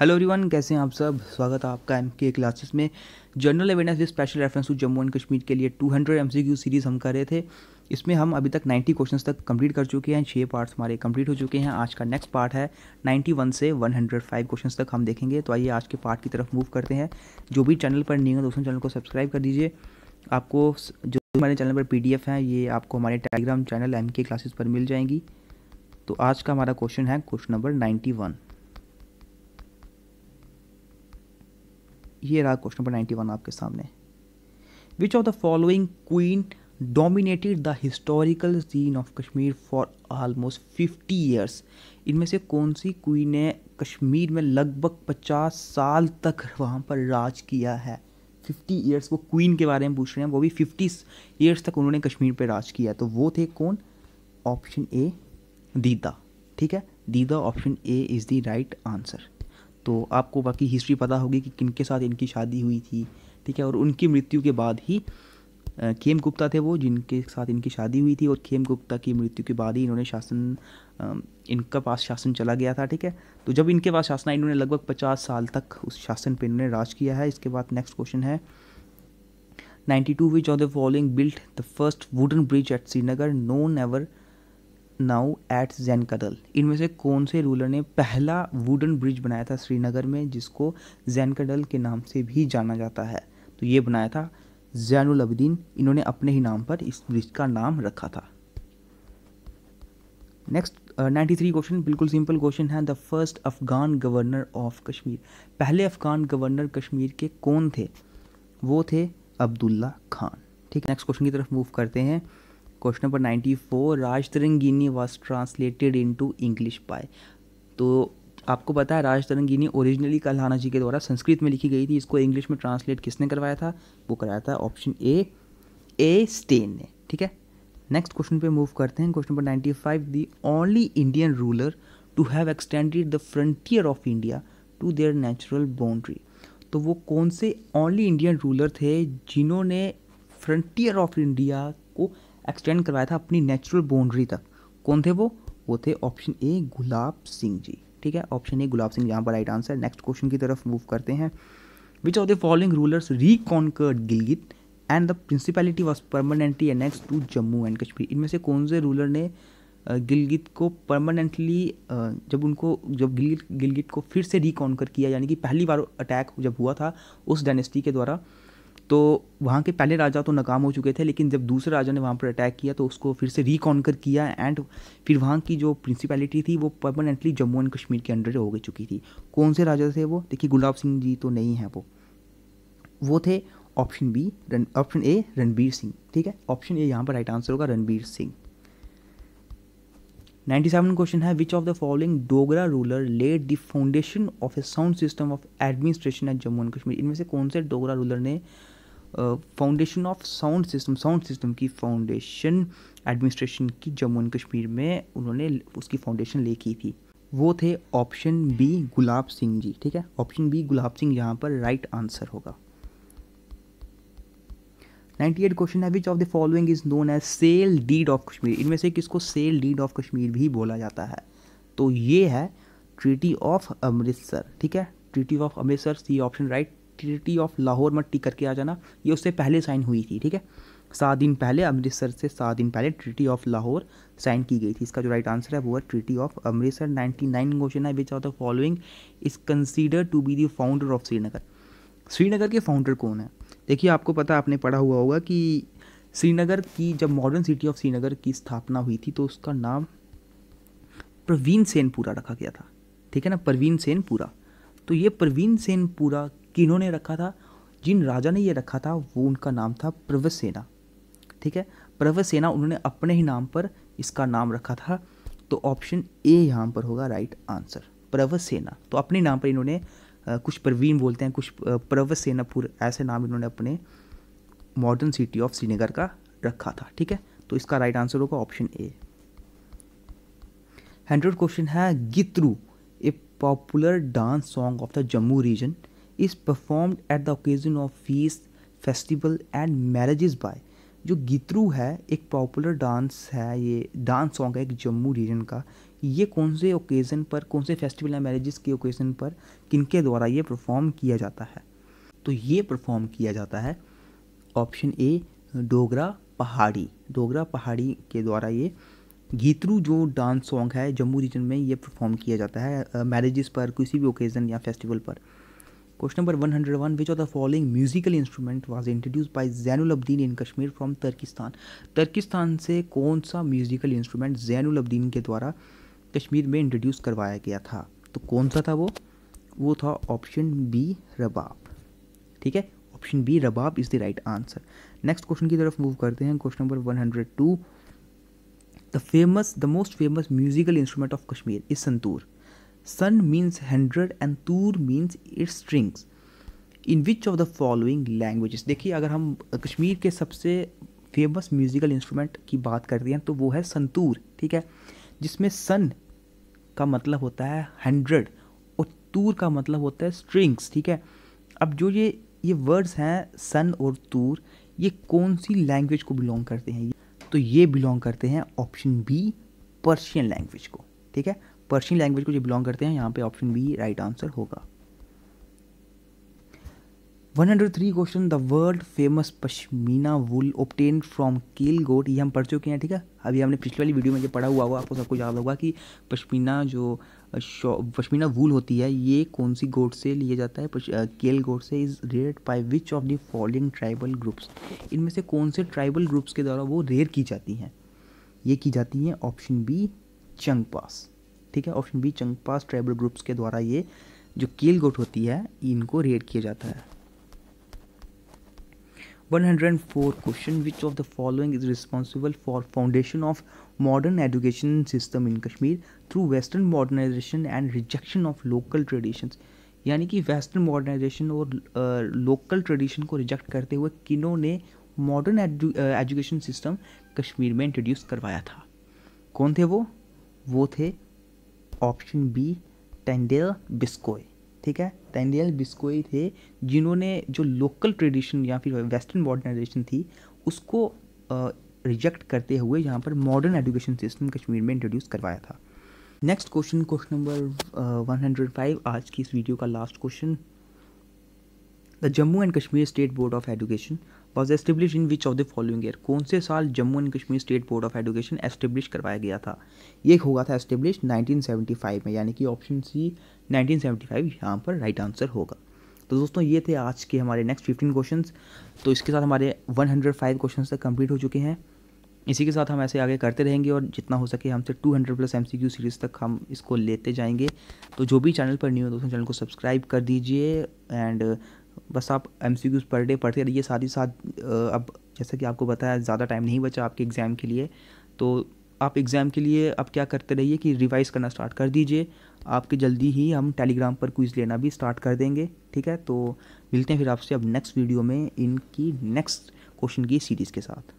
hello everyone कैसे हैं आप सब स्वागत है आपका एम के क्लासेस में general awareness with special reference to Jammu and Kashmir के लिए 200 एमसीक्यू सीरीज़ हम कर रहे थे इसमें हम अभी तक 90 क्वेश्चंस तक कंप्लीट कर चुके हैं छः पार्ट्स हमारे कंप्लीट हो चुके हैं आज का नेक्स्ट पार्ट है 91 से 105 क्वेश्चंस तक हम देखेंगे तो आइए आज के पार्ट की तरफ मूव करते हैं जो भी चैनल पर नहीं है दोस्तों चैनल को सब्सक्राइब कर दीजिए आपको जो हमारे चैनल पर पी हैं ये आपको हमारे टेलीग्राम चैनल एम क्लासेस पर मिल जाएंगी तो आज का हमारा क्वेश्चन है क्वेश्चन नंबर नाइन्टी ये रहा क्वेश्चन नंबर नाइन्टी वन आपके सामने which of the following queen dominated the historical scene of Kashmir for almost fifty years इनमें से कौन सी क्वीन ने कश्मीर में लगभग पचास साल तक वहाँ पर राज किया है फिफ्टी ईयर्स वो क्वीन के बारे में पूछ रहे हैं वो भी फिफ्टी ईयर्स तक उन्होंने कश्मीर पर राज किया तो वो थे कौन ऑप्शन ए दीदा ठीक है Dida option A is the right answer तो आपको बाकी हिस्ट्री पता होगी कि किन के साथ इनकी शादी हुई थी ठीक है और उनकी मृत्यु के बाद ही खेम गुप्ता थे वो जिनके साथ इनकी शादी हुई थी और खेम गुप्ता की मृत्यु के बाद ही इन्होंने शासन इनका पास शासन चला गया था ठीक है तो जब इनके पास शासन इन्होंने लगभग पचास साल तक उस शासन पर इन्होंने राज किया है इसके बाद नेक्स्ट क्वेश्चन है 92 which of the following built the first wooden bridge at Srinagar known ever now at Kadal इनमें से कौन से रूलर ने पहला वुडन ब्रिज बनाया था श्रीनगर में जिसको जैन कदल के नाम से भी जाना जाता है तो ये बनाया था जैनुल अबदीन इन्होंने अपने ही नाम पर इस ब्रिज का नाम रखा था नेक्स्ट नाइन्टी थ्री क्वेश्चन बिल्कुल सिंपल क्वेश्चन है the first Afghan governor of Kashmir पहले अफगान गवर्नर कश्मीर के कौन थे वो थे अब्दुल्ला खान ठीक है नेक्स्ट क्वेश्चन की तरफ मूव करते हैं question number ninety four Raj Tarangini was translated into English by तो आपको पता है राज ओरिजिनली कल्हाना जी के द्वारा संस्कृत में लिखी गई थी इसको इंग्लिश में ट्रांसलेट किसने करवाया था वो कराया था ऑप्शन ए ए स्टेन ने ठीक है नेक्स्ट क्वेश्चन पे मूव करते हैं question number ninety five the only Indian ruler to have extended the frontier of India to their natural boundary तो वो कौन से ओनली इंडियन रूलर थे जिन्होंने फ्रंटियर ऑफ इंडिया को एक्सटेंड करवाया था अपनी नेचुरल बाउंड्री तक कौन थे वो वो थे ऑप्शन ए गुलाब सिंह जी ठीक है ऑप्शन ए गुलाब सिंह यहाँ पर राइट आंसर नेक्स्ट क्वेश्चन की तरफ मूव करते हैं which of the following rulers reconquered Gilgit and the principality was permanently annex to Jammu and Kashmir इनमें से कौन से रूलर ने गिलगित को परमानेंटली जब उनको जब गिलगित गिलगित को फिर से रिकॉन्कर किया यानी कि पहली बार अटैक जब हुआ था उस डायनेस्टी के द्वारा तो वहाँ के पहले राजा तो नाकाम हो चुके थे लेकिन जब दूसरे राजा ने वहाँ पर अटैक किया तो उसको फिर से रिकॉन्कर किया एंड फिर वहाँ की जो प्रिंसिपैलिटी थी वो परमानेंटली जम्मू एंड कश्मीर के अंडर हो गई चुकी थी कौन से राजा थे वो देखिए गुलाब सिंह जी तो नहीं हैं वो वो थे option B Ran option A Ranbir Singh ठीक है ऑप्शन ए यहाँ पर राइट आंसर होगा रणबीर सिंह 97 क्वेश्चन है which of the following Dogra ruler led the foundation of a sound system of administration at Jammu and Kashmir इनमें से कौन से डोगरा रूलर ने foundation of sound system sound system की फाउंडेशन एडमिनिस्ट्रेशन की जम्मू एंड कश्मीर में उन्होंने उसकी फाउंडेशन ले की थी वो थे ऑप्शन बी गुलाब सिंह जी ठीक है ऑप्शन बी गुलाब सिंह यहाँ पर राइट आंसर होगा 98 क्वेश्चन है which of the following is known as sale deed of Kashmir इनमें से किसको सेल डीड ऑफ कश्मीर भी बोला जाता है तो ये है ट्रीटी ऑफ अमृतसर ठीक है treaty of Amritsar C option right treaty of Lahore मत टिक करके आ जाना ये उससे पहले साइन हुई थी ठीक है सात दिन पहले अमृतसर से सात दिन पहले ट्रिटी ऑफ लाहौर साइन की गई थी इसका जो राइट आंसर है वो है treaty of Amritsar 99 nine question है which of the following is consider to be the founder of Srinagar Srinagar के फाउंडर कौन है देखिए आपको पता आपने पढ़ा हुआ होगा कि श्रीनगर की जब मॉडर्न सिटी ऑफ श्रीनगर की स्थापना हुई थी तो उसका नाम प्रवीण सेनपुरा रखा गया था ठीक है ना प्रवीण सेनपुरा तो ये प्रवीण सेनपुरा किन्होंने रखा था जिन राजा ने ये रखा था वो उनका नाम था प्रवसेना ठीक है प्रवसेना उन्होंने अपने ही नाम पर इसका नाम रखा था तो ऑप्शन ए यहाँ पर होगा राइट आंसर प्रवसेना तो अपने नाम पर इन्होंने कुछ प्रवीण बोलते हैं कुछ प्रवसेनापुर ऐसे नाम इन्होंने अपने मॉडर्न सिटी ऑफ श्रीनगर का रखा था ठीक है तो इसका राइट आंसर होगा ऑप्शन ए हंड्रेड क्वेश्चन है Geetru a popular dance song of the Jammu region is performed at the occasion of feasts festival and marriages by जो गीतरू है एक पॉपुलर डांस है ये डांस सॉन्ग है एक जम्मू रीजन का ये कौन से ओकेज़न पर कौन से फेस्टिवल या मैरिजेस के ओकेज़न पर किनके द्वारा ये परफॉर्म किया जाता है तो ये परफॉर्म किया जाता है ऑप्शन ए डोगरा पहाड़ी डोगरा पहाड़ी के द्वारा ये गीतरू जो डांस सॉन्ग है जम्मू रीजन में ये परफॉर्म किया जाता है मैरिजेस पर किसी भी ओकेज़न या फेस्टिवल पर question number hundred one which of the following musical instrument was introduce by Zainul Abidin in Kashmir from Turkistan Turkistan से कौन सा म्यूजिकल इंस्ट्रूमेंट जैनुलब्दीन के द्वारा कश्मीर में इंट्रोड्यूस करवाया गया था तो कौन सा था वो वो था ऑप्शन बी रबाब ठीक है option B rabab is the right answer next question की तरफ मूव करते हैं question number one hundred two the famous the most famous musical instrument of Kashmir is santoor सन मीन्स हंड्रेड एंड तूर means it's strings in which of the following languages देखिए अगर हम कश्मीर के सबसे फेमस म्यूज़िकल इंस्ट्रूमेंट की बात करते हैं तो वो है संतूर ठीक है जिसमें सन का मतलब होता है हंड्रेड और तूर का मतलब होता है स्ट्रिंग्स ठीक है अब जो ये ये वर्ड्स हैं सन और तूर ये कौन सी लैंग्वेज को बिलोंग करते हैं तो ये बिलोंग करते हैं ऑप्शन बी पर्शियन लैंग्वेज को ठीक है पर्शियन लैंग्वेज को जो बिलोंग करते हैं यहाँ पे ऑप्शन बी राइट आंसर होगा 103 question the world famous pashmina wool obtained from kel goat ये हम पढ़ चुके हैं ठीक है अभी हमने पिछली वाली वीडियो में जो पढ़ा हुआ होगा आपको सबको याद होगा कि पश्मीना जो पश्मीना वूल होती है ये कौन सी गोट से लिया जाता है केल गोट से is reared by which of the following tribal groups इनमें से कौन से ट्राइबल ग्रुप्स के द्वारा वो रेयर की जाती हैं ये की जाती हैं ऑप्शन बी चंग पास ठीक है option B Changpas tribal groups के द्वारा ये जो कील गोट होती है इनको रेड किया जाता है 104 question which of the following is responsible for foundation of modern education system in Kashmir through western modernization and rejection of local traditions यानी कि वेस्टर्न मॉडर्नाइजेशन और लोकल ट्रेडिशन को रिजेक्ट करते हुए किनों ने मॉडर्न एजुकेशन सिस्टम कश्मीर में इंट्रोड्यूस करवाया था कौन थे वो वो थे ऑप्शन बी टेंडेल बिस्कोय ठीक है टेंडेल बिस्कोई थे जिन्होंने जो लोकल ट्रेडिशन या फिर वेस्टर्न मॉडर्नाइजेशन थी उसको रिजेक्ट करते हुए यहाँ पर मॉडर्न एजुकेशन सिस्टम कश्मीर में इंट्रोड्यूस करवाया था नेक्स्ट क्वेश्चन क्वेश्चन नंबर 105 आज की इस वीडियो का last question the Jammu and Kashmir state board of education was establish in which of the following year कौन से साल Jammu and Kashmir state board of education establish करवाया गया था ये होगा था एस्टेब्लिश 1975 में यानी कि ऑप्शन सी 1975 यहाँ पर राइट right आंसर होगा तो दोस्तों ये थे आज के हमारे नेक्स्ट फिफ्टीन क्वेश्चन तो इसके साथ हमारे वन हंड्रेड फाइव क्वेश्चन तक कम्प्लीट हो चुके हैं इसी के साथ हम ऐसे आगे करते रहेंगे और जितना हो सके हमसे 200 प्लस एम सीरीज़ तक हम इसको लेते जाएंगे तो जो भी चैनल पर न्यू है दोस्तों चैनल को सब्सक्राइब कर दीजिए एंड बस आप M C Qs per day पढ़ते रहिए साथ ही साथ अब जैसा कि आपको बताया ज़्यादा टाइम नहीं बचा आपके एग्ज़ाम के लिए तो आप एग्ज़ाम के लिए अब क्या करते रहिए कि रिवाइज़ करना स्टार्ट कर दीजिए आपके जल्दी ही हम टेलीग्राम पर क्विज़ लेना भी स्टार्ट कर देंगे ठीक है तो मिलते हैं फिर आपसे अब नेक्स्ट वीडियो में इनकी नेक्स्ट क्वेश्चन की सीरीज़ के साथ